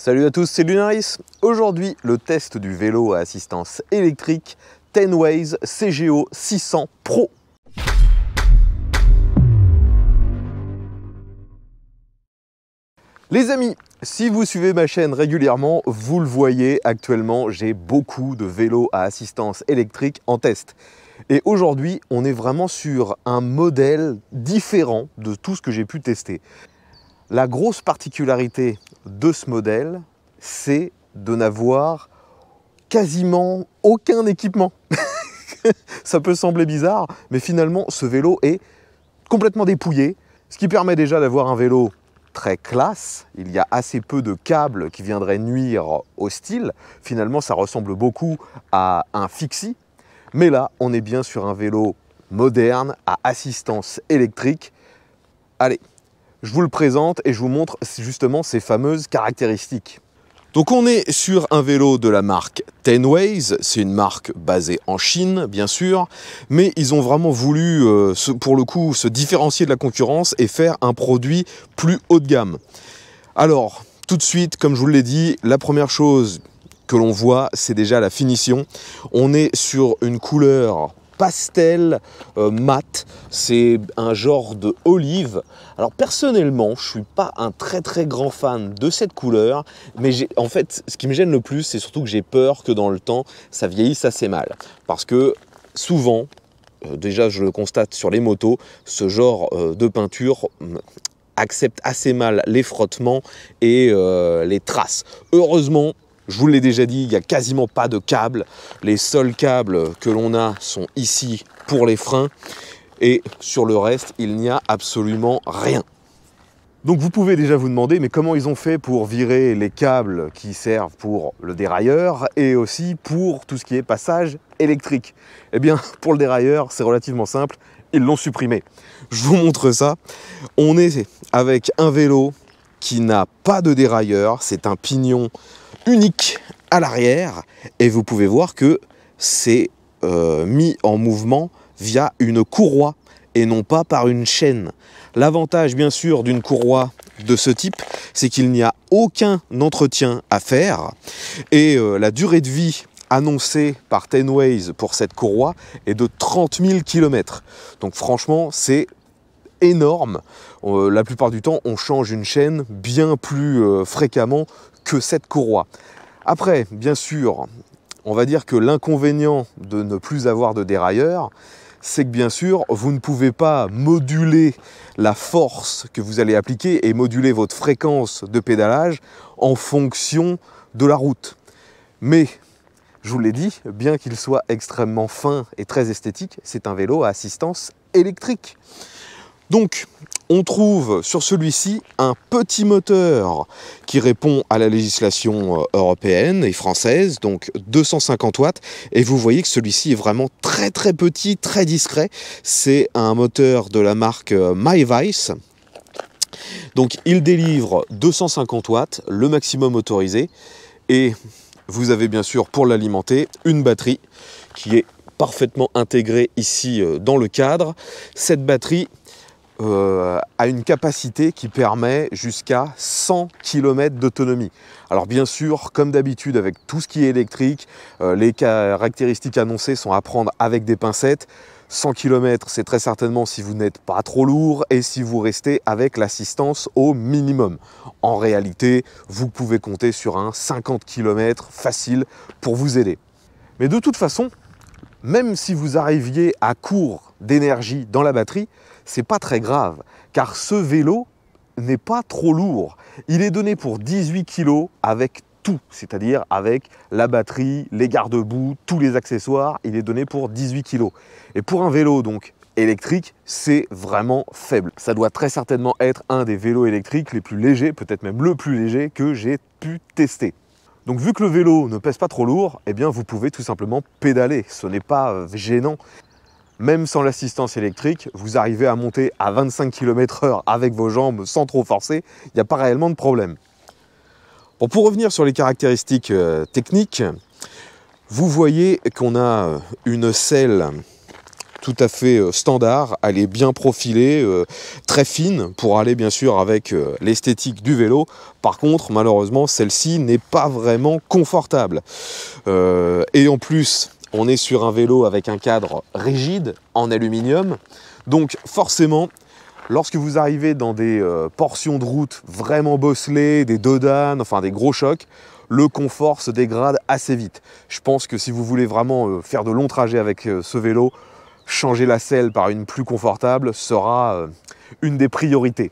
Salut à tous, c'est Lunaris. Aujourd'hui, le test du vélo à assistance électrique Tenways CGO 600 Pro. Les amis, si vous suivez ma chaîne régulièrement, vous le voyez actuellement, j'ai beaucoup de vélos à assistance électrique en test. Et aujourd'hui, on est vraiment sur un modèle différent de tout ce que j'ai pu tester. La grosse particularité de ce modèle, c'est de n'avoir quasiment aucun équipement. Ça peut sembler bizarre, mais finalement, ce vélo est complètement dépouillé, ce qui permet déjà d'avoir un vélo très classe. Il y a assez peu de câbles qui viendraient nuire au style. Finalement, ça ressemble beaucoup à un fixie. Mais là, on est bien sur un vélo moderne à assistance électrique. Allez, je vous le présente et je vous montre justement ces fameuses caractéristiques. Donc on est sur un vélo de la marque Tenways, c'est une marque basée en Chine bien sûr, mais ils ont vraiment voulu euh, pour le coup se différencier de la concurrence et faire un produit plus haut de gamme. Alors tout de suite, comme je vous l'ai dit, la première chose que l'on voit c'est déjà la finition. On est sur une couleur pastel euh, mat. C'est un genre de olive. Alors personnellement, je suis pas un très très grand fan de cette couleur, mais j'ai en fait, ce qui me gêne le plus, c'est surtout que j'ai peur que dans le temps, ça vieillisse assez mal. Parce que souvent, euh, déjà je le constate sur les motos, ce genre euh, de peinture hum, accepte assez mal les frottements et les traces. Heureusement, je vous l'ai déjà dit, il n'y a quasiment pas de câbles. Les seuls câbles que l'on a sont ici pour les freins. Et sur le reste, il n'y a absolument rien. Donc vous pouvez déjà vous demander, mais comment ils ont fait pour virer les câbles qui servent pour le dérailleur et aussi pour tout ce qui est passage électrique Eh bien, pour le dérailleur, c'est relativement simple, ils l'ont supprimé. Je vous montre ça. On est avec un vélo qui n'a pas de dérailleur, c'est un pignon unique à l'arrière et vous pouvez voir que c'est euh, mis en mouvement via une courroie et non pas par une chaîne. L'avantage bien sûr d'une courroie de ce type, c'est qu'il n'y a aucun entretien à faire et euh, la durée de vie annoncée par Tenways pour cette courroie est de 30 000 km. Donc franchement, c'est énorme. Euh, la plupart du temps, on change une chaîne bien plus euh, fréquemment que cette courroie. Après, bien sûr, on va dire que l'inconvénient de ne plus avoir de dérailleur, c'est que bien sûr, vous ne pouvez pas moduler la force que vous allez appliquer et moduler votre fréquence de pédalage en fonction de la route. Mais, je vous l'ai dit, bien qu'il soit extrêmement fin et très esthétique, c'est un vélo à assistance électrique. Donc, on trouve sur celui-ci un petit moteur qui répond à la législation euh, européenne et française, donc 250 watts. Et vous voyez que celui-ci est vraiment très très petit, très discret. C'est un moteur de la marque euh, MyVice. Donc il délivre 250 watts, le maximum autorisé. Et vous avez bien sûr pour l'alimenter une batterie qui est parfaitement intégrée ici euh, dans le cadre. Cette batterie, à euh, une capacité qui permet jusqu'à 100 km d'autonomie. Alors bien sûr, comme d'habitude avec tout ce qui est électrique, euh, les caractéristiques annoncées sont à prendre avec des pincettes. 100 km, c'est très certainement si vous n'êtes pas trop lourd et si vous restez avec l'assistance au minimum. En réalité, vous pouvez compter sur un 50 km facile pour vous aider. Mais de toute façon, même si vous arriviez à court d'énergie dans la batterie, c'est pas très grave, car ce vélo n'est pas trop lourd. Il est donné pour 18 kg avec tout, c'est-à-dire avec la batterie, les garde-boue, tous les accessoires, il est donné pour 18 kg. Et pour un vélo donc électrique, c'est vraiment faible. Ça doit très certainement être un des vélos électriques les plus légers, peut-être même le plus léger que j'ai pu tester. Donc vu que le vélo ne pèse pas trop lourd, eh bien vous pouvez tout simplement pédaler, ce n'est pas gênant même sans l'assistance électrique, vous arrivez à monter à 25 km/h avec vos jambes sans trop forcer, il n'y a pas réellement de problème. pour revenir sur les caractéristiques euh, techniques, vous voyez qu'on a euh, une selle tout à fait euh, standard, elle est bien profilée, très fine pour aller bien sûr avec l'esthétique du vélo. Par contre, malheureusement, celle-ci n'est pas vraiment confortable. et en plus, on est sur un vélo avec un cadre rigide en aluminium. Donc forcément, lorsque vous arrivez dans des euh, portions de route vraiment bosselées, des dodanes, enfin des gros chocs, le confort se dégrade assez vite. Je pense que si vous voulez vraiment euh, faire de longs trajets avec euh, ce vélo, changer la selle par une plus confortable sera une des priorités.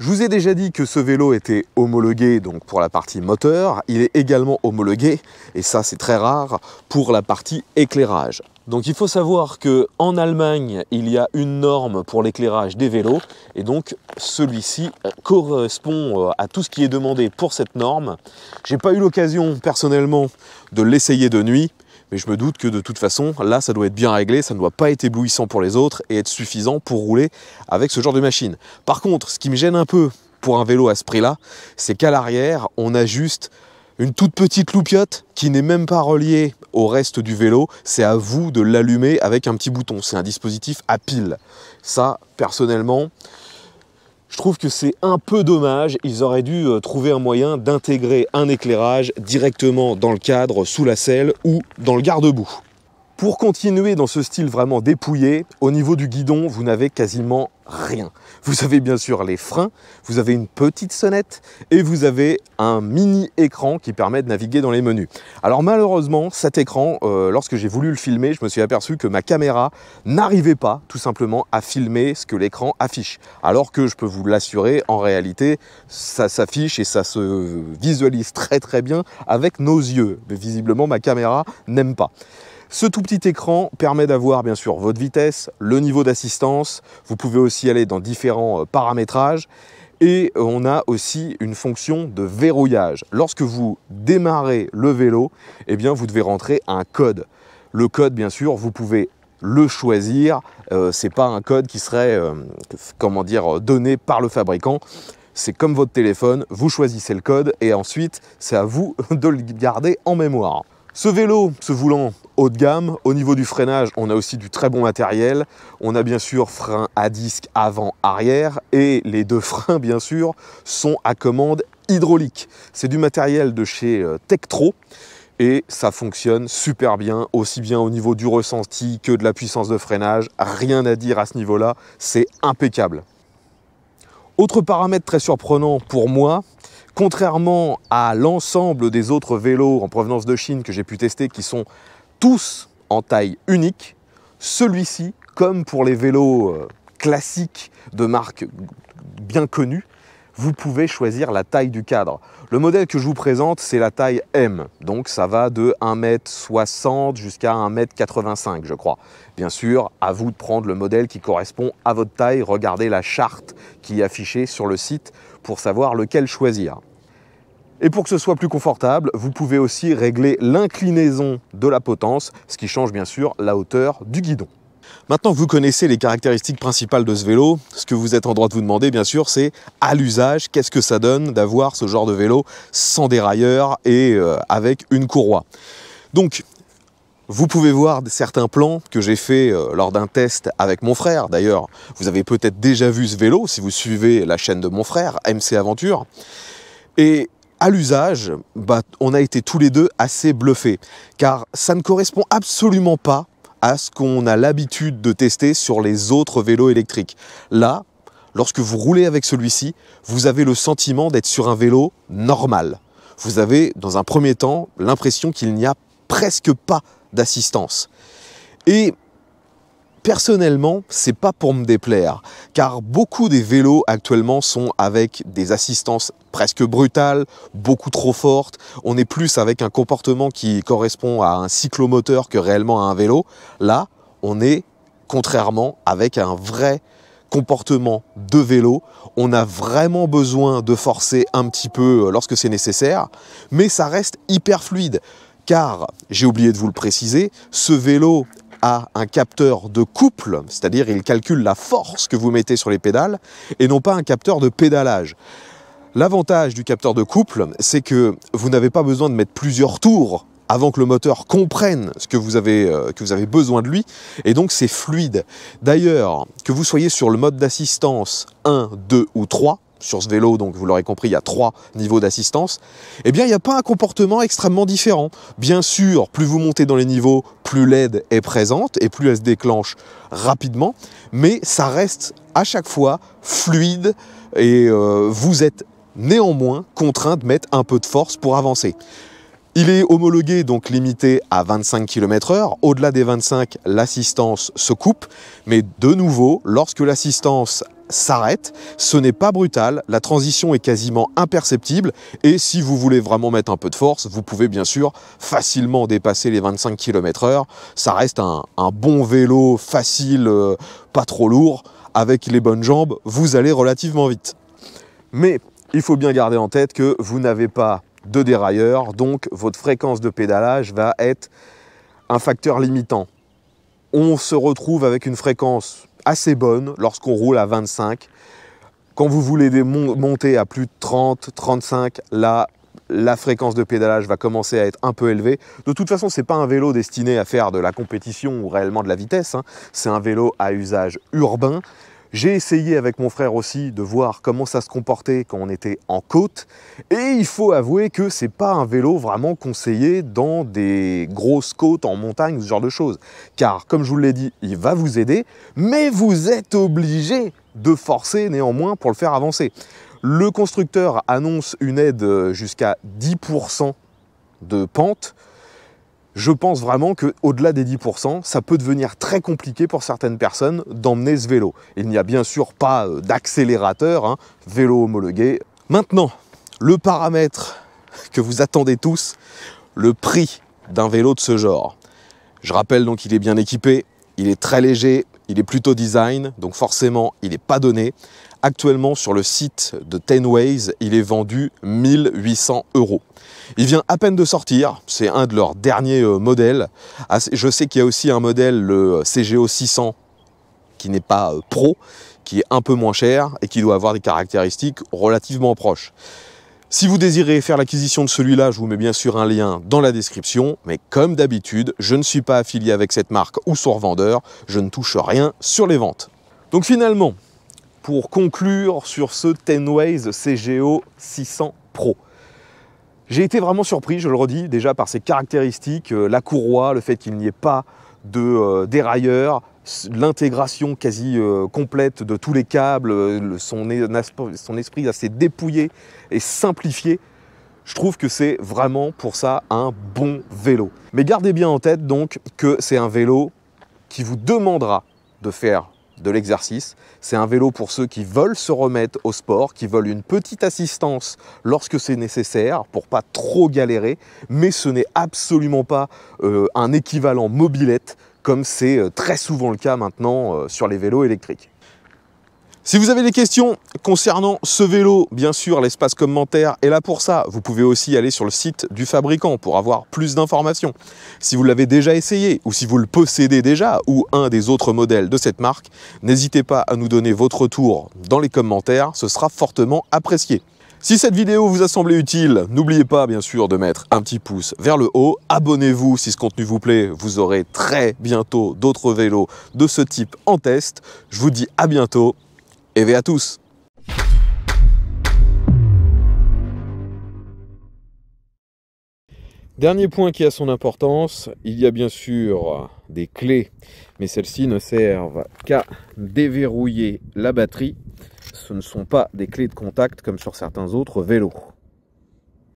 Je vous ai déjà dit que ce vélo était homologué donc pour la partie moteur, il est également homologué, et ça c'est très rare, pour la partie éclairage. Donc il faut savoir que en Allemagne, il y a une norme pour l'éclairage des vélos, et donc celui-ci correspond euh, à tout ce qui est demandé pour cette norme. J'ai pas eu l'occasion personnellement de l'essayer de nuit, mais je me doute que de toute façon, là, ça doit être bien réglé, ça ne doit pas être éblouissant pour les autres et être suffisant pour rouler avec ce genre de machine. Par contre, ce qui me gêne un peu pour un vélo à ce prix-là, c'est qu'à l'arrière, on a juste une toute petite loupiote qui n'est même pas reliée au reste du vélo, c'est à vous de l'allumer avec un petit bouton. C'est un dispositif à pile. Ça, personnellement, je trouve que c'est un peu dommage, ils auraient dû euh, trouver un moyen d'intégrer un éclairage directement dans le cadre, sous la selle ou dans le garde-boue. Pour continuer dans ce style vraiment dépouillé, au niveau du guidon, vous n'avez quasiment rien. Vous avez bien sûr les freins, vous avez une petite sonnette et vous avez un mini écran qui permet de naviguer dans les menus. Alors malheureusement, cet écran, euh, lorsque j'ai voulu le filmer, je me suis aperçu que ma caméra n'arrivait pas tout simplement à filmer ce que l'écran affiche. Alors que je peux vous l'assurer, en réalité, ça s'affiche et ça se visualise très très bien avec nos yeux. Mais visiblement, ma caméra n'aime pas. Ce tout petit écran permet d'avoir bien sûr votre vitesse, le niveau d'assistance, vous pouvez aussi aller dans différents euh, paramétrages et on a aussi une fonction de verrouillage. Lorsque vous démarrez le vélo, eh bien vous devez rentrer un code. Le code bien sûr, vous pouvez le choisir, ce euh, c'est pas un code qui serait euh, comment dire donné par le fabricant, c'est comme votre téléphone, vous choisissez le code et ensuite c'est à vous de le garder en mémoire. Ce vélo ce voulant haut de gamme. Au niveau du freinage, on a aussi du très bon matériel. On a bien sûr frein à disque avant-arrière et les deux freins, bien sûr, sont à commande hydraulique. C'est du matériel de chez euh, Tektro et ça fonctionne super bien, aussi bien au niveau du ressenti que de la puissance de freinage. Rien à dire à ce niveau-là, c'est impeccable. Autre paramètre très surprenant pour moi, contrairement à l'ensemble des autres vélos en provenance de Chine que j'ai pu tester qui sont tous en taille unique. Celui-ci, comme pour les vélos euh, classiques de marques bien connues, vous pouvez choisir la taille du cadre. Le modèle que je vous présente, c'est la taille M. Donc ça va de 1m60 jusqu'à 1m85, je crois. Bien sûr, à vous de prendre le modèle qui correspond à votre taille. Regardez la charte qui est affichée sur le site pour savoir lequel choisir. Et pour que ce soit plus confortable, vous pouvez aussi régler l'inclinaison de la potence, ce qui change bien sûr la hauteur du guidon. Maintenant que vous connaissez les caractéristiques principales de ce vélo, ce que vous êtes en droit de vous demander, bien sûr, c'est à l'usage, qu'est-ce que ça donne d'avoir ce genre de vélo sans dérailleur et euh, avec une courroie. Donc, vous pouvez voir certains plans que j'ai fait euh, lors d'un test avec mon frère. D'ailleurs, vous avez peut-être déjà vu ce vélo si vous suivez la chaîne de mon frère, MC Aventure. Et à l'usage, bah, on a été tous les deux assez bluffés, car ça ne correspond absolument pas à ce qu'on a l'habitude de tester sur les autres vélos électriques. Là, lorsque vous roulez avec celui-ci, vous avez le sentiment d'être sur un vélo normal. Vous avez, dans un premier temps, l'impression qu'il n'y a presque pas d'assistance. Et Personnellement, c'est pas pour me déplaire, car beaucoup des vélos actuellement sont avec des assistances presque brutales, beaucoup trop fortes. On est plus avec un comportement qui correspond à un cyclomoteur que réellement à un vélo. Là, on est contrairement avec un vrai comportement de vélo. On a vraiment besoin de forcer un petit peu euh, lorsque c'est nécessaire, mais ça reste hyper fluide. Car, j'ai oublié de vous le préciser, ce vélo à un capteur de couple, c'est-à-dire il calcule la force que vous mettez sur les pédales, et non pas un capteur de pédalage. L'avantage du capteur de couple, c'est que vous n'avez pas besoin de mettre plusieurs tours avant que le moteur comprenne ce que vous avez, euh, que vous avez besoin de lui, et donc c'est fluide. D'ailleurs, que vous soyez sur le mode d'assistance 1, 2 ou 3, sur ce vélo, donc vous l'aurez compris, il y a trois niveaux d'assistance, eh bien il n'y a pas un comportement extrêmement différent. Bien sûr, plus vous montez dans les niveaux, plus l'aide est présente et plus elle se déclenche rapidement, mais ça reste à chaque fois fluide et euh, vous êtes néanmoins contraint de mettre un peu de force pour avancer. Il est homologué, donc limité à 25 km/h. Au-delà des 25, l'assistance se coupe. Mais de nouveau, lorsque l'assistance s'arrête. Ce n'est pas brutal, la transition est quasiment imperceptible et si vous voulez vraiment mettre un peu de force, vous pouvez bien sûr facilement dépasser les 25 km/h. Ça reste un, bon vélo facile, euh, pas trop lourd, avec les bonnes jambes, vous allez relativement vite. Mais il faut bien garder en tête que vous n'avez pas de dérailleur, donc votre fréquence de pédalage va être un facteur limitant. On se retrouve avec une fréquence assez bonne lorsqu'on roule à 25. Quand vous voulez monter à plus de 30, 35, là, la fréquence de pédalage va commencer à être un peu élevée. De toute façon, ce n'est pas un vélo destiné à faire de la compétition ou réellement de la vitesse. Hein. C'est un vélo à usage urbain. J'ai essayé avec mon frère aussi de voir comment ça se comportait quand on était en côte. Et il faut avouer que c'est pas un vélo vraiment conseillé dans des grosses côtes en montagne, ce genre de choses. Car comme je vous l'ai dit, il va vous aider, mais vous êtes obligé de forcer néanmoins pour le faire avancer. Le constructeur annonce une aide jusqu'à 10% de pente je pense vraiment qu'au-delà des 10%, ça peut devenir très compliqué pour certaines personnes d'emmener ce vélo. Il n'y a bien sûr pas euh, d'accélérateur, hein. vélo homologué. Maintenant, le paramètre que vous attendez tous, le prix d'un vélo de ce genre. Je rappelle donc qu'il est bien équipé, il est très léger, il est plutôt design, donc forcément il n'est pas donné. Actuellement sur le site de Tenways, il est vendu 1800 euros. Il vient à peine de sortir, c'est un de leurs derniers euh, modèles. Ah, je sais qu'il y a aussi un modèle, le euh, CGO 600, qui n'est pas euh, pro, qui est un peu moins cher et qui doit avoir des caractéristiques relativement proches. Si vous désirez faire l'acquisition de celui-là, je vous mets bien sûr un lien dans la description, mais comme d'habitude, je ne suis pas affilié avec cette marque ou son revendeur, je ne touche rien sur les ventes. Donc finalement, pour conclure sur ce Tenways CGO 600 Pro, j'ai été vraiment surpris, je le redis, déjà par ses caractéristiques, euh, la courroie, le fait qu'il n'y ait pas de euh, dérailleur, l'intégration quasi euh, complète de tous les câbles, euh, son, esprit assez dépouillé et simplifié. Je trouve que c'est vraiment pour ça un bon vélo. Mais gardez bien en tête donc que c'est un vélo qui vous demandera de faire de l'exercice. C'est un vélo pour ceux qui veulent se remettre au sport, qui veulent une petite assistance lorsque c'est nécessaire pour pas trop galérer, mais ce n'est absolument pas euh, un équivalent mobilette comme c'est euh, très souvent le cas maintenant euh, sur les vélos électriques. Si vous avez des questions concernant ce vélo, bien sûr, l'espace commentaire est là pour ça. Vous pouvez aussi aller sur le site du fabricant pour avoir plus d'informations. Si vous l'avez déjà essayé ou si vous le possédez déjà ou un des autres modèles de cette marque, n'hésitez pas à nous donner votre retour dans les commentaires, ce sera fortement apprécié. Si cette vidéo vous a semblé utile, n'oubliez pas bien sûr de mettre un petit pouce vers le haut, abonnez-vous si ce contenu vous plaît, vous aurez très bientôt d'autres vélos de ce type en test. Je vous dis à bientôt et V à tous Dernier point qui a son importance, il y a bien sûr des clés, mais celles-ci ne servent qu'à déverrouiller la batterie ce ne sont pas des clés de contact comme sur certains autres vélos.